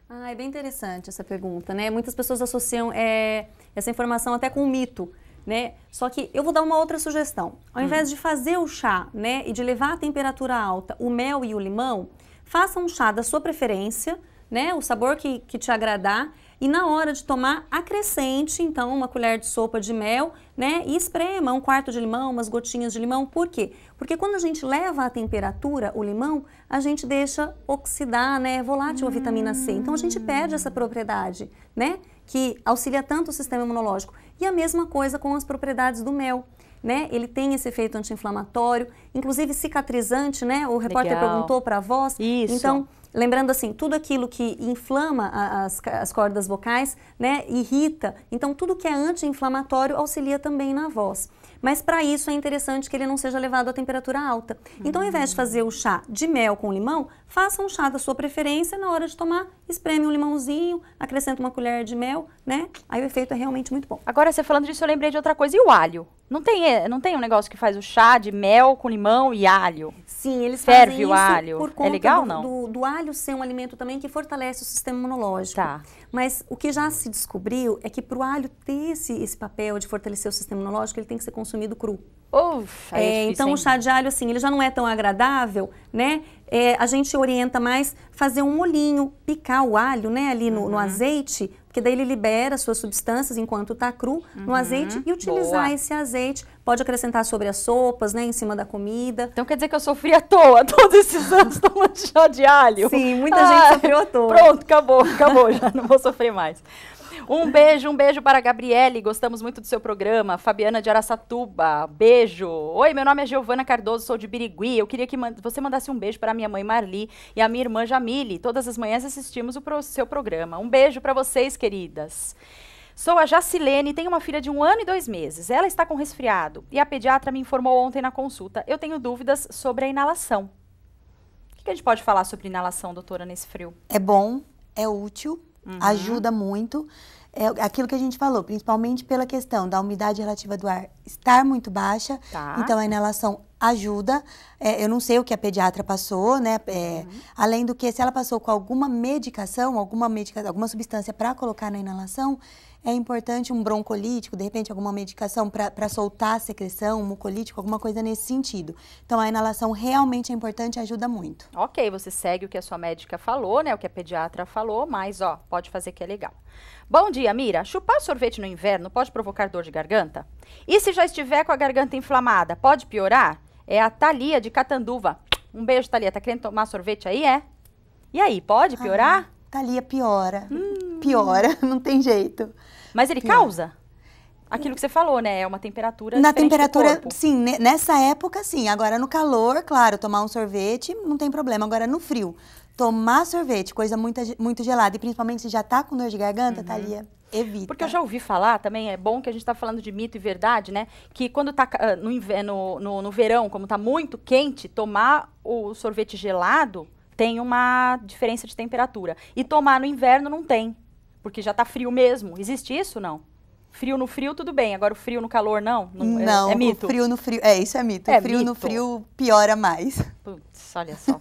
Ah, é bem interessante essa pergunta, né? Muitas pessoas associam
é, essa informação até com um mito, né? Só que eu vou dar uma outra sugestão. Ao invés hum. de fazer o chá, né, e de levar a temperatura alta, o mel e o limão, faça um chá da sua preferência, né, o sabor que, que te agradar e na hora de tomar, acrescente então uma colher de sopa de mel, né? E esprema um quarto de limão, umas gotinhas de limão. Por quê? Porque quando a gente leva à temperatura o limão, a gente deixa oxidar, né? Volátil a vitamina C. Então a gente perde essa propriedade, né? Que auxilia tanto o sistema imunológico. E a mesma coisa com as propriedades do mel. Né? Ele tem esse efeito anti-inflamatório, inclusive cicatrizante, né? O repórter Legal. perguntou para a voz. Isso. Então, Lembrando assim, tudo aquilo que inflama as, as cordas vocais, né, irrita. Então, tudo que é anti-inflamatório auxilia também na voz. Mas para isso é interessante que ele não seja levado à temperatura alta. Então, ao invés de fazer o chá de mel com limão, faça um chá da sua preferência, na hora de tomar, espreme um limãozinho, acrescenta uma colher de mel, né? Aí
o efeito é realmente muito bom. Agora, você falando disso, eu lembrei de outra coisa. E o alho? Não tem, eh, não tem um negócio que faz o chá de mel com limão e alho? Sim, eles Ferve fazem o alho. por é conta é legal, do, não?
Do, do,
alho ser um alimento também que fortalece o sistema imunológico. Tá. Mas o que já se descobriu é que para o alho ter esse, esse papel de fortalecer o sistema imunológico, ele tem que ser consumido cru. Uf, é, é então, hein? o chá de alho, assim, ele já não é tão agradável, né? É, a gente orienta mais fazer um molinho, picar o alho, né, ali no, uhum. no azeite, porque daí ele libera suas substâncias enquanto está cru uhum. no azeite e utilizar Boa. esse azeite. Pode acrescentar sobre as sopas,
né, em cima da comida. Então quer dizer que eu sofri à toa todos esses anos tomando chá de alho? Sim, muita ah, gente sofreu à toa. Pronto, acabou, acabou, já não vou sofrer mais. Um beijo, um beijo para a Gabriele. Gostamos muito do seu programa. Fabiana de Araçatuba, beijo. Oi, meu nome é Giovana Cardoso, sou de Birigui. Eu queria que você mandasse um beijo para minha mãe Marli e a minha irmã Jamile. Todas as manhãs assistimos o pro seu programa. Um beijo para vocês, queridas. Sou a Jacilene, tenho uma filha de um ano e dois meses. Ela está com resfriado e a pediatra me informou ontem na consulta. Eu tenho dúvidas sobre a inalação. O que a gente pode falar sobre inalação, doutora, nesse frio?
É bom, é útil,
uhum. ajuda
muito é aquilo que a gente falou, principalmente pela questão da umidade relativa do ar estar muito baixa. Tá. Então, a inalação ajuda. É, eu não sei o que a pediatra passou, né? É, uhum. Além do que, se ela passou com alguma medicação, alguma, alguma substância para colocar na inalação, é importante um broncolítico, de repente alguma medicação para soltar a secreção, um mucolítico, alguma coisa nesse sentido. Então a inalação realmente é importante, ajuda muito.
Ok, você segue o que a sua médica falou, né? O que a pediatra falou, mas ó, pode fazer que é legal. Bom dia, Mira. Chupar sorvete no inverno pode provocar dor de garganta? E se já estiver com a garganta inflamada, pode piorar? É a Thalia de Catanduva. Um beijo, Thalia. Tá querendo tomar sorvete aí, é? E aí, pode ah, piorar? Ah, Thalia piora. Hum piora, não
tem jeito.
Mas ele piora. causa? Aquilo que você falou, né? É uma temperatura Na temperatura,
sim. Nessa época, sim. Agora, no calor, claro, tomar um sorvete não tem problema. Agora, no frio, tomar sorvete, coisa muito, muito gelada, e principalmente se já tá com dor de garganta, tá uhum. Thalia,
evita. Porque eu já ouvi falar também, é bom que a gente tá falando de mito e verdade, né? Que quando tá ah, no, inverno, no, no verão, como tá muito quente, tomar o sorvete gelado tem uma diferença de temperatura. E tomar no inverno não tem. Porque já está frio mesmo. Existe isso não? Frio no frio, tudo bem. Agora o frio no calor, não? Não, é, é mito. frio
no frio. É, isso é mito. É o frio mito. no frio piora mais.
Putz, olha só.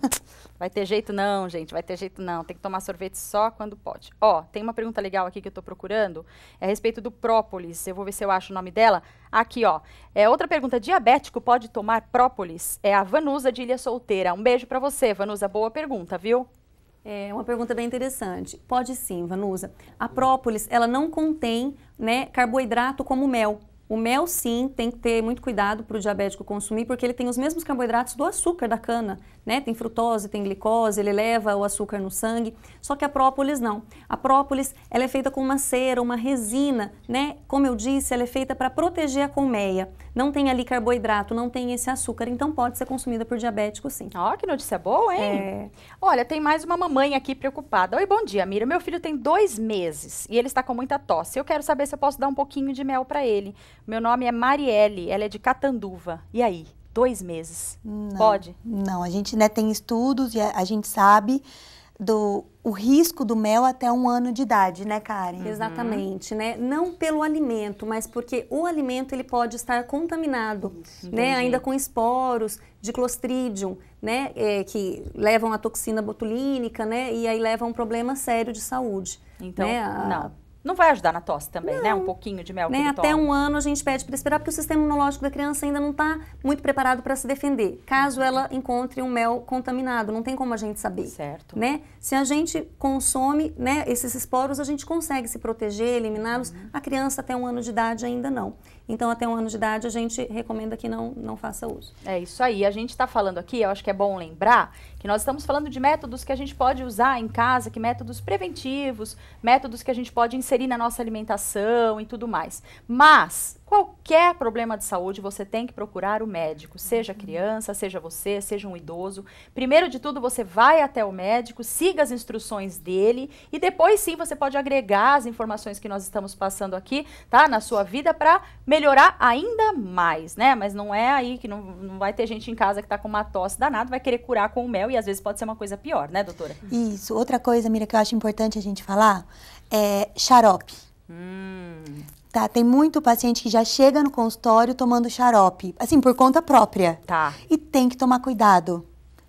vai ter jeito não, gente. Vai ter jeito não. Tem que tomar sorvete só quando pode. Ó, tem uma pergunta legal aqui que eu estou procurando. É a respeito do própolis. Eu vou ver se eu acho o nome dela. Aqui, ó. É outra pergunta. Diabético pode tomar própolis? É a Vanusa de Ilha Solteira. Um beijo para você, Vanusa. Boa pergunta, viu? É uma pergunta bem interessante. Pode sim, Vanusa. A própolis, ela não contém
né, carboidrato como mel. O mel, sim, tem que ter muito cuidado para o diabético consumir, porque ele tem os mesmos carboidratos do açúcar da cana, né? Tem frutose, tem glicose, ele eleva o açúcar no sangue. Só que a própolis não. A própolis, ela é feita com uma cera, uma resina, né? Como eu disse, ela é feita para proteger a colmeia. Não tem ali carboidrato, não tem
esse açúcar, então pode ser consumida por diabético, sim. Ó, oh, que notícia boa, hein? É... Olha, tem mais uma mamãe aqui preocupada. Oi, bom dia, Mira. Meu filho tem dois meses e ele está com muita tosse. Eu quero saber se eu posso dar um pouquinho de mel para ele. Meu nome é Marielle, ela é de Catanduva. E aí? Dois meses. Não, Pode?
Não, a gente né, tem estudos e a, a gente sabe do o risco do mel até um ano de idade, né, Karen? Uhum. Exatamente, uhum. né?
Não pelo alimento, mas porque o alimento ele pode estar contaminado, Isso, né? Entendi. Ainda com esporos de clostridium, né? É, que levam a toxina botulínica, né? E aí levam um problema sério de saúde. Então, né? a, não
não vai ajudar na tosse também, não. né? Um pouquinho de mel. Né? Até um
ano a gente pede para esperar, porque o sistema imunológico da criança ainda não está muito preparado para se defender, caso ela encontre um mel contaminado. Não tem como a gente saber. Certo. Né? Se a gente consome né, esses esporos, a gente consegue se proteger, eliminá-los. Uhum. A criança até um ano de idade ainda não. Então, até um ano de idade, a gente recomenda que não, não faça
uso. É isso aí. A gente está falando aqui, eu acho que é bom lembrar nós estamos falando de métodos que a gente pode usar em casa, que métodos preventivos, métodos que a gente pode inserir na nossa alimentação e tudo mais. Mas qualquer problema de saúde, você tem que procurar o médico, seja uhum. criança, seja você, seja um idoso. Primeiro de tudo, você vai até o médico, siga as instruções dele e depois sim você pode agregar as informações que nós estamos passando aqui, tá, na sua vida para melhorar ainda mais, né? Mas não é aí que não, não vai ter gente em casa que está com uma tosse danada, vai querer curar com o mel e às vezes pode ser uma coisa pior, né, doutora?
Isso. Outra coisa, Mira, que eu acho importante a gente falar é xarope. Hum. Tá, tem muito paciente que já chega no consultório tomando xarope, assim, por conta própria. Tá. E tem que tomar cuidado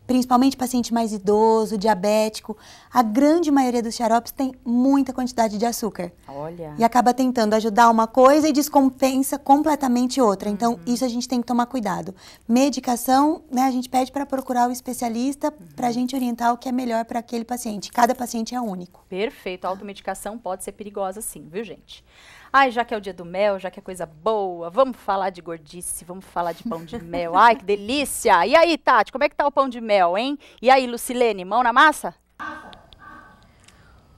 principalmente paciente mais idoso, diabético, a grande maioria dos xaropes tem muita quantidade de açúcar. Olha. E acaba tentando ajudar uma coisa e descompensa completamente outra. Então, uhum. isso a gente tem que tomar cuidado. Medicação, né, a gente pede para procurar o especialista uhum. para a gente orientar o que é melhor para aquele paciente. Cada paciente é único.
Perfeito. A automedicação pode ser perigosa sim, viu, gente? Ai, já que é o dia do mel, já que é coisa boa, vamos falar de gordice, vamos falar de pão de mel. Ai, que delícia! E aí, Tati, como é que tá o pão de mel, hein? E aí, Lucilene, mão na massa?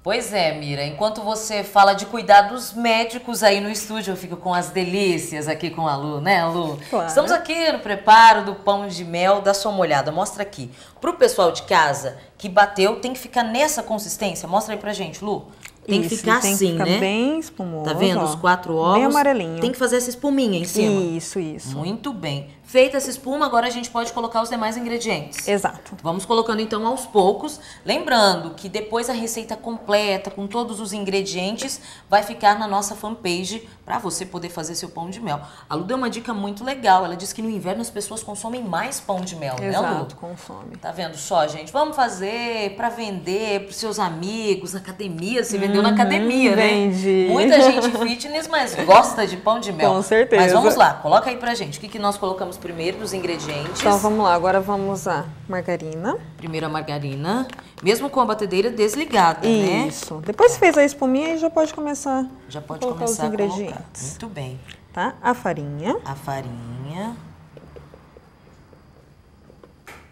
Pois é, Mira. Enquanto você fala de cuidados médicos aí no estúdio, eu fico com as delícias aqui com a Lu, né, Lu? Claro. Estamos aqui no preparo do pão de mel. Dá só uma olhada, mostra aqui. Pro pessoal de casa que bateu, tem que ficar nessa consistência. Mostra aí pra gente, Lu. Tem Isso, que ficar tem assim, que ficar né? Bem
espumoso. Tá vendo? Ó,
os quatro ovos. Bem amarelinho. Tem que fazer essa espuminha em cima.
Isso, isso. Muito
bem. Feita essa espuma, agora a gente pode colocar os demais ingredientes. Exato. Vamos colocando então aos poucos. Lembrando que depois a receita completa, com todos os ingredientes, vai ficar na nossa fanpage para você poder fazer seu pão de mel. A Lu deu uma dica muito legal. Ela disse que no inverno as pessoas consomem mais pão de mel, Exato, né, Lu?
consome.
Tá vendo só, gente? Vamos fazer para vender para seus amigos, na academia. Você uhum, vendeu na uhum, academia, né? vendi. né? Muita gente fitness,
mas gosta de
pão de mel. Com certeza. Mas vamos lá, coloca aí pra gente. O que, que nós colocamos primeiro dos ingredientes. Então vamos
lá, agora vamos a margarina.
Primeiro a margarina, mesmo com a batedeira desligada, Isso. né? Isso.
Depois fez a espuminha e já pode começar já pode a começar os ingredientes. Muito bem. Tá? A farinha. A farinha.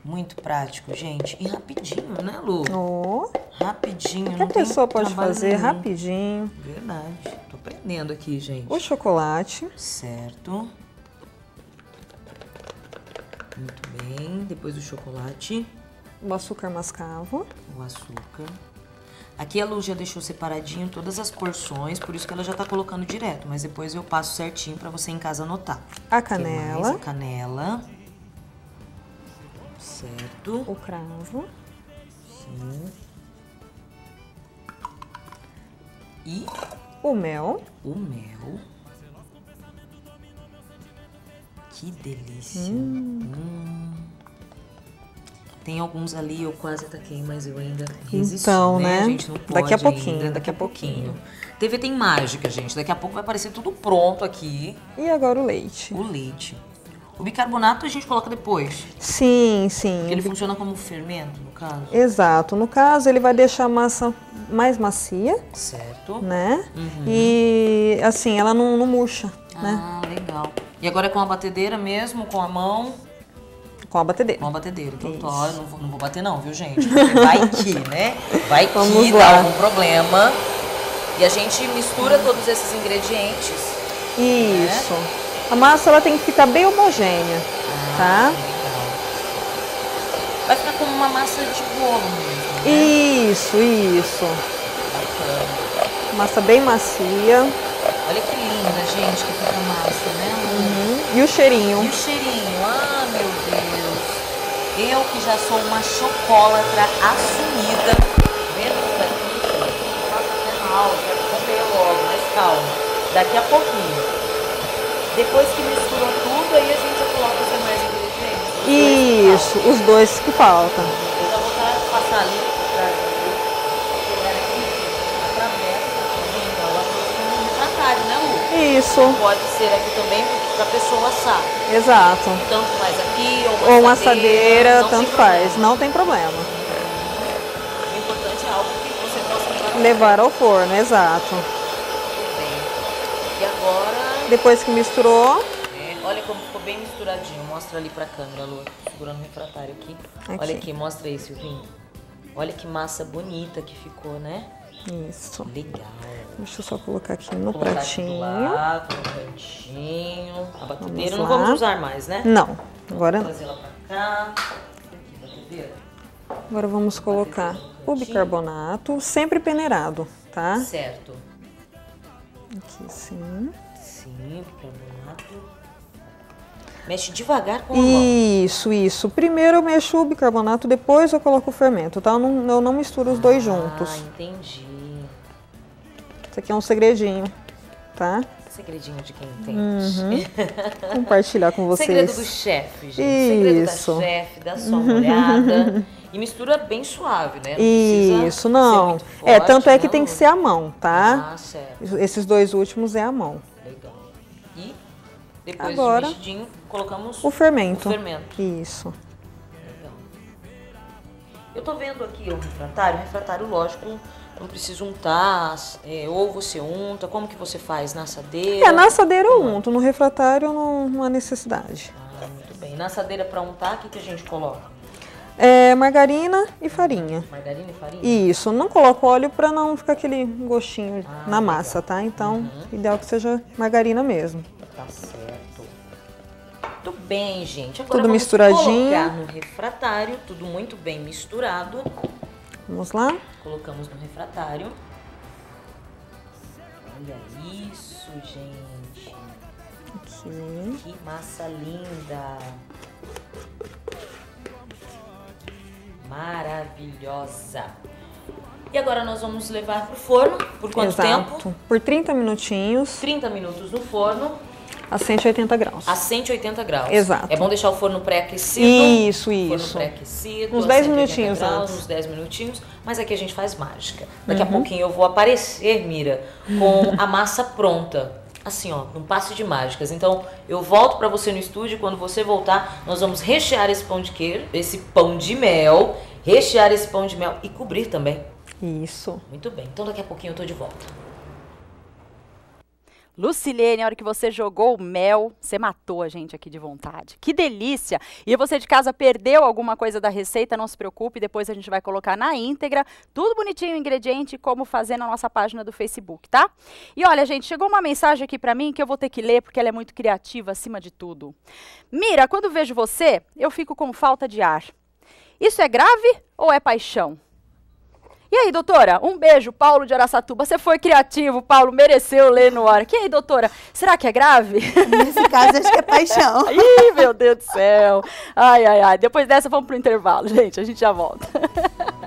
Muito prático, gente. E rapidinho, né, Lu? Oh.
Rapidinho. Que a pessoa pode fazer nenhum. rapidinho. Verdade.
Tô aprendendo aqui, gente.
O chocolate.
Certo. Muito bem. Depois o chocolate.
O açúcar mascavo.
O açúcar. Aqui a Lu já deixou separadinho todas as porções, por isso que ela já tá colocando direto, mas depois eu passo certinho para você em casa anotar. A canela. A canela.
Certo. O cravo. Sim. E o mel. O
mel. Que delícia. Hum. Hum. Tem alguns ali, eu quase ataquei, mas eu ainda resisti. Então, né? né? Gente, daqui a pouquinho, ainda, daqui
a pouquinho.
TV tem mágica, gente. Daqui a pouco vai aparecer tudo pronto aqui.
E agora o leite. O leite.
O bicarbonato a gente coloca depois.
Sim, sim. Porque ele funciona
como fermento, no caso.
Exato. No caso, ele vai deixar a massa mais macia. Certo. Né? Uhum. E assim, ela não, não murcha.
Né? Ah, legal. E agora é com a batedeira mesmo, com a mão? Com a batedeira. Com a batedeira. Então, ó, eu não vou, não vou bater não, viu, gente? Vai que, né? Vai Vamos que lá. dá algum problema. E a gente mistura todos esses ingredientes.
Isso. Né? A massa ela tem que ficar bem homogênea, ah, tá? Legal.
Vai ficar como uma massa de bolo mesmo, né?
Isso, isso.
Bacana.
Massa bem macia. Olha que lindo gente que fica massa, né? Uhum. E o cheirinho? E o
cheirinho, ah, meu Deus. Eu que já sou uma chocólatra assumida. Vendo isso daqui, faço até mal, comer logo, mas calma. Daqui a pouquinho. Depois que misturou tudo, aí a gente coloca os demais
ingredientes. isso, os dois que faltam. Então,
vou passar ali Isso. Pode ser aqui também para a pessoa assar. Exato. Tanto mais
aqui ou uma ou assadeira, tanto faz, não tem problema. O importante é algo que você possa
levar, ao forno. exato. Bem. E agora? Depois que misturou,
é, Olha como ficou bem misturadinho. Mostra ali pra câmera, Lu. Segurando o refratário aqui. aqui. Olha aqui, mostra isso, Silvinho. Olha que massa
bonita que ficou, né? Isso. Legal. Deixa eu só colocar aqui no colocar pratinho. Aqui
lado, no cantinho. A batedeira vamos não vamos usar mais, né? Não, agora não. Ela pra cá. Aqui,
agora vamos colocar o bicarbonato, sempre peneirado, tá? Certo. Aqui sim.
Sim, bicarbonato. Mexe devagar com a Isso,
mão. isso. Primeiro eu mexo o bicarbonato, depois eu coloco o fermento, tá? Eu não, eu não misturo os dois ah, juntos. Ah,
entendi.
Isso aqui é um segredinho, tá? Segredinho de quem entende. Uhum. Compartilhar com vocês. Segredo do chefe, gente. Isso. Segredo da chefe,
da sua olhada. E mistura bem suave, né? Não
Isso, não. É, forte, é, tanto é que não. tem que ser a mão, tá? Ah, certo. Esses dois últimos é a mão.
Legal. E depois Agora, colocamos o fermento. O
fermento. Isso. Legal.
Eu tô vendo aqui o refratário, o refratário, lógico, não precisa untar, é, ou você unta, como que você faz? Na assadeira? É, na assadeira
eu unto, no refratário não, não há necessidade. Ah,
muito bem. Na assadeira para untar, o que, que a gente coloca?
É, margarina e farinha. Margarina e farinha? Isso, não coloco óleo para não ficar aquele gostinho ah, na massa, tá? Então, uhum. ideal que seja margarina mesmo.
Tá certo. Muito bem, gente. Agora tudo misturadinho. colocar no refratário, tudo muito bem misturado.
Vamos lá? Colocamos no
refratário. Olha isso, gente. Aqui. Que massa linda. Maravilhosa. E agora nós vamos levar pro forno por quanto Exato. tempo?
Por 30 minutinhos.
30 minutos no forno.
A 180 graus. A
180 graus. Exato. É bom deixar o forno
pré-aquecido. Isso, isso. Forno pré-aquecido. Uns 10 minutinhos graus, antes.
Uns 10 minutinhos. Mas aqui a gente faz mágica. Daqui uhum. a pouquinho eu vou aparecer, Mira, com a massa pronta. Assim, ó, num passe de mágicas. Então, eu volto para você no estúdio. Quando você voltar, nós vamos rechear esse pão de queijo, esse pão de mel, rechear esse pão de mel e cobrir também.
Isso.
Muito bem. Então, daqui a pouquinho eu tô de volta. Lucilene, a hora que você jogou o mel, você matou a gente aqui de vontade. Que delícia! E você de casa perdeu alguma coisa da receita, não se preocupe, depois a gente vai colocar na íntegra, tudo bonitinho, ingrediente, como fazer na nossa página do Facebook, tá? E olha, gente, chegou uma mensagem aqui para mim que eu vou ter que ler porque ela é muito criativa acima de tudo. Mira, quando vejo você, eu fico com falta de ar. Isso é grave ou é paixão? E aí, doutora? Um beijo, Paulo de Aracatuba. Você foi criativo, Paulo, mereceu ler no ar. Que aí, doutora? Será que é grave? Nesse caso, acho que é paixão. Ih, meu Deus do céu. Ai, ai, ai. Depois dessa, vamos pro intervalo, gente. A gente já volta.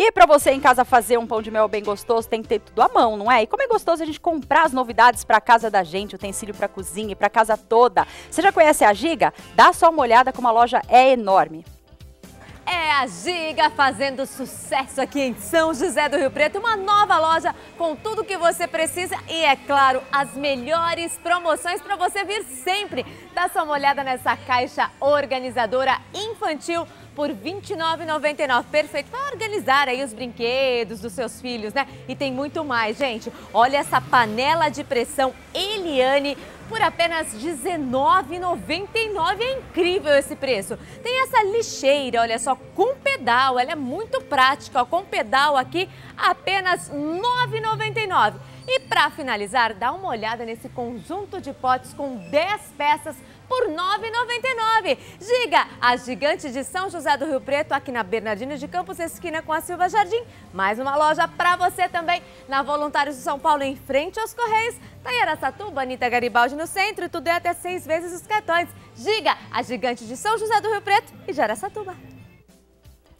E para você em casa fazer um pão de mel bem gostoso, tem que ter tudo à mão, não é? E como é gostoso a gente comprar as novidades para casa da gente, utensílio para cozinha e para casa toda. Você já conhece a Giga? Dá só uma olhada como a loja é enorme.
É a Giga fazendo sucesso aqui em São José do Rio Preto, uma nova loja com tudo que você precisa e, é claro, as melhores promoções para você vir sempre. Dá só uma olhada nessa caixa organizadora infantil por R$ 29,99. Perfeito para organizar aí os brinquedos dos seus filhos, né? E tem muito mais, gente. Olha essa panela de pressão Eliane por apenas 19,99. É incrível esse preço. Tem essa lixeira, olha só, com pedal. Ela é muito prática, ó, com pedal aqui, apenas 9,99. E para finalizar, dá uma olhada nesse conjunto de potes com 10 peças por R$ 9,99. Diga, a gigante de São José do Rio Preto, aqui na Bernardino de Campos, esquina com a Silva Jardim. Mais uma loja para você também, na Voluntários de São Paulo, em frente aos Correios. Tá em Aracatuba, Anitta Garibaldi no centro, tudo é até seis vezes os cartões. Diga, a gigante de São José do Rio Preto e Jaraçatuba.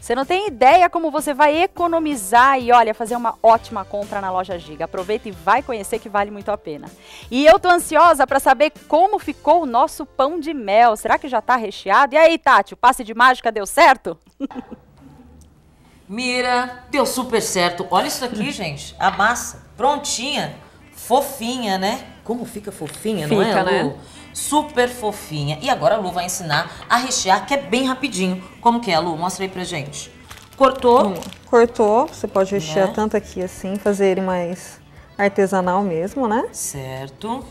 Você não tem ideia como você vai economizar e olha, fazer uma ótima compra na loja Giga. Aproveita e vai conhecer que vale muito a pena. E eu tô ansiosa para saber como ficou o nosso pão de mel. Será que já tá recheado? E aí, Tati, o passe de mágica deu certo?
Mira, deu super certo. Olha isso aqui, gente. A massa prontinha, fofinha, né? Como fica fofinha, fica, não é? Lu? Né? super fofinha. E agora a Lu vai ensinar a rechear, que é bem rapidinho. Como que é, Lu? Mostra aí pra gente.
Cortou? Hum, cortou. Você pode rechear né? tanto aqui assim, fazer ele mais artesanal mesmo, né?
Certo.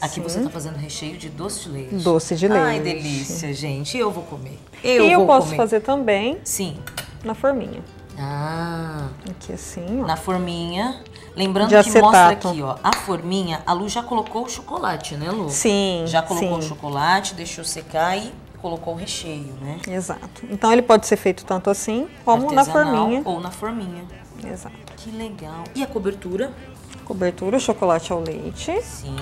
Assim. Aqui você tá fazendo recheio de doce de leite. Doce de leite. Ai, delícia, gente. Eu vou comer. Eu e eu posso comer. fazer
também. Sim. Na forminha. Ah. Aqui assim, ó. Na
forminha. Lembrando de que acetato. mostra aqui, ó, a forminha, a Lu já colocou o chocolate, né, Lu? Sim. Já colocou sim. o chocolate, deixou secar e colocou o recheio, né?
Exato. Então ele pode ser feito tanto assim como Artesanal na forminha.
Ou na forminha. Exato. Que legal.
E a cobertura? Cobertura, chocolate ao leite. Sim.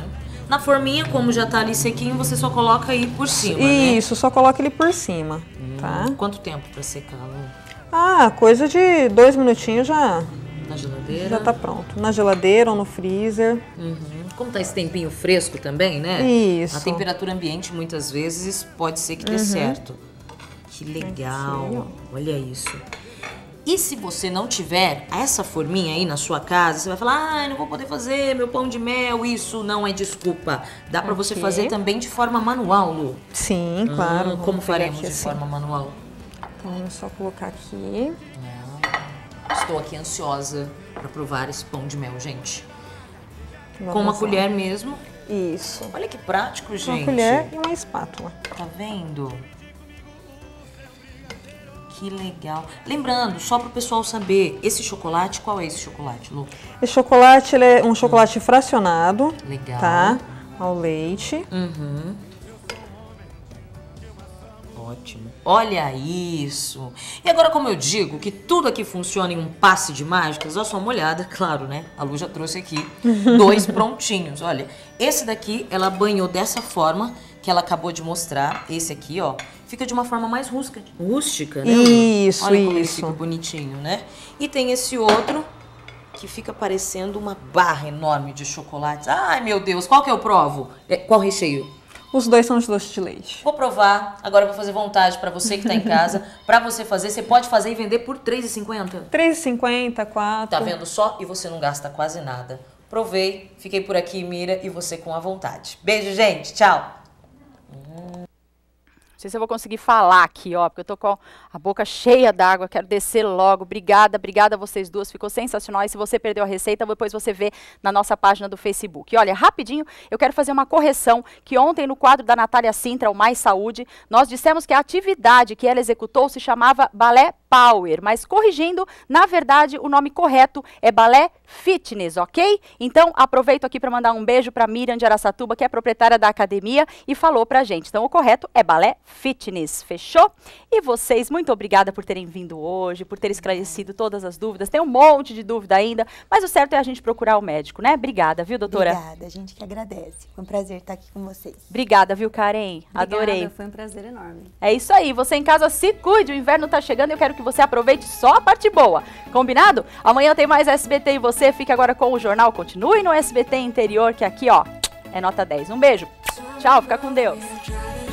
Na forminha, como já tá ali sequinho, você só coloca aí por cima, né? Isso,
né? só coloca ele por cima, hum, tá?
Quanto tempo para secar, Lu?
Ah, coisa de dois minutinhos já
na geladeira? Já está
pronto. Na geladeira ou no freezer. Uhum.
Como está esse tempinho fresco também, né? Isso. A temperatura ambiente, muitas vezes, pode ser que dê uhum. certo. Que legal. Olha isso. E se você não tiver essa forminha aí na sua casa, você vai falar, ah, não vou poder fazer meu pão de mel, isso não é desculpa. Dá para okay. você fazer também de forma manual, Lu. Sim, claro. Hum, como faremos de assim. forma manual?
Então, vamos só colocar aqui. É.
Estou aqui ansiosa para provar esse pão de mel, gente.
Com uma colher mesmo. Isso. Olha que
prático, gente. Uma colher e uma espátula. Tá vendo? Que legal. Lembrando, só para o pessoal saber, esse chocolate, qual é esse chocolate, Lu?
Esse chocolate é um chocolate hum. fracionado. Legal. Tá? Ao leite. Uhum. Ótimo. Olha
isso! E agora, como eu digo que tudo aqui funciona em um passe de mágicas, olha só uma olhada, claro, né? A Lu já trouxe aqui dois prontinhos. Olha, esse daqui ela banhou dessa forma que ela acabou de mostrar. Esse aqui, ó, fica de uma forma mais rústica, rústica né? Isso, olha como isso. fica bonitinho, né? E tem esse outro que fica parecendo uma barra enorme de chocolates. Ai, meu Deus, qual que eu provo? É, qual
recheio? Os dois são os doces de leite.
Vou provar. Agora vou fazer vontade para você que está em casa. para você fazer, você pode fazer e vender por R$3,50? R$3,50, 4 Tá vendo só? E você não gasta quase nada. Provei, fiquei por aqui, Mira, e você com a vontade. Beijo, gente.
Tchau. Não sei se eu vou conseguir falar aqui, ó, porque eu tô com a boca cheia d'água, quero descer logo. Obrigada, obrigada a vocês duas, ficou sensacional. E se você perdeu a receita, depois você vê na nossa página do Facebook. Olha, rapidinho, eu quero fazer uma correção que ontem no quadro da Natália Sintra, o Mais Saúde, nós dissemos que a atividade que ela executou se chamava balé Power, mas corrigindo, na verdade o nome correto é Balé Fitness, ok? Então aproveito aqui para mandar um beijo para Miriam de Aracatuba, que é proprietária da academia e falou para gente. Então o correto é Balé Fitness, fechou? E vocês, muito obrigada por terem vindo hoje, por ter esclarecido todas as dúvidas. Tem um monte de dúvida ainda, mas o certo é a gente procurar o médico, né? Obrigada, viu, doutora? Obrigada,
a gente que agradece. Foi um prazer estar aqui com
vocês. Obrigada, viu, Karen? Obrigada, Adorei. Foi
um prazer enorme.
É isso aí. Você em casa se cuide, o inverno está chegando e eu quero que você aproveite só a parte boa. Combinado? Amanhã tem mais SBT e você fica agora com o jornal. Continue no SBT Interior, que aqui, ó, é nota 10. Um beijo. Tchau, fica com Deus.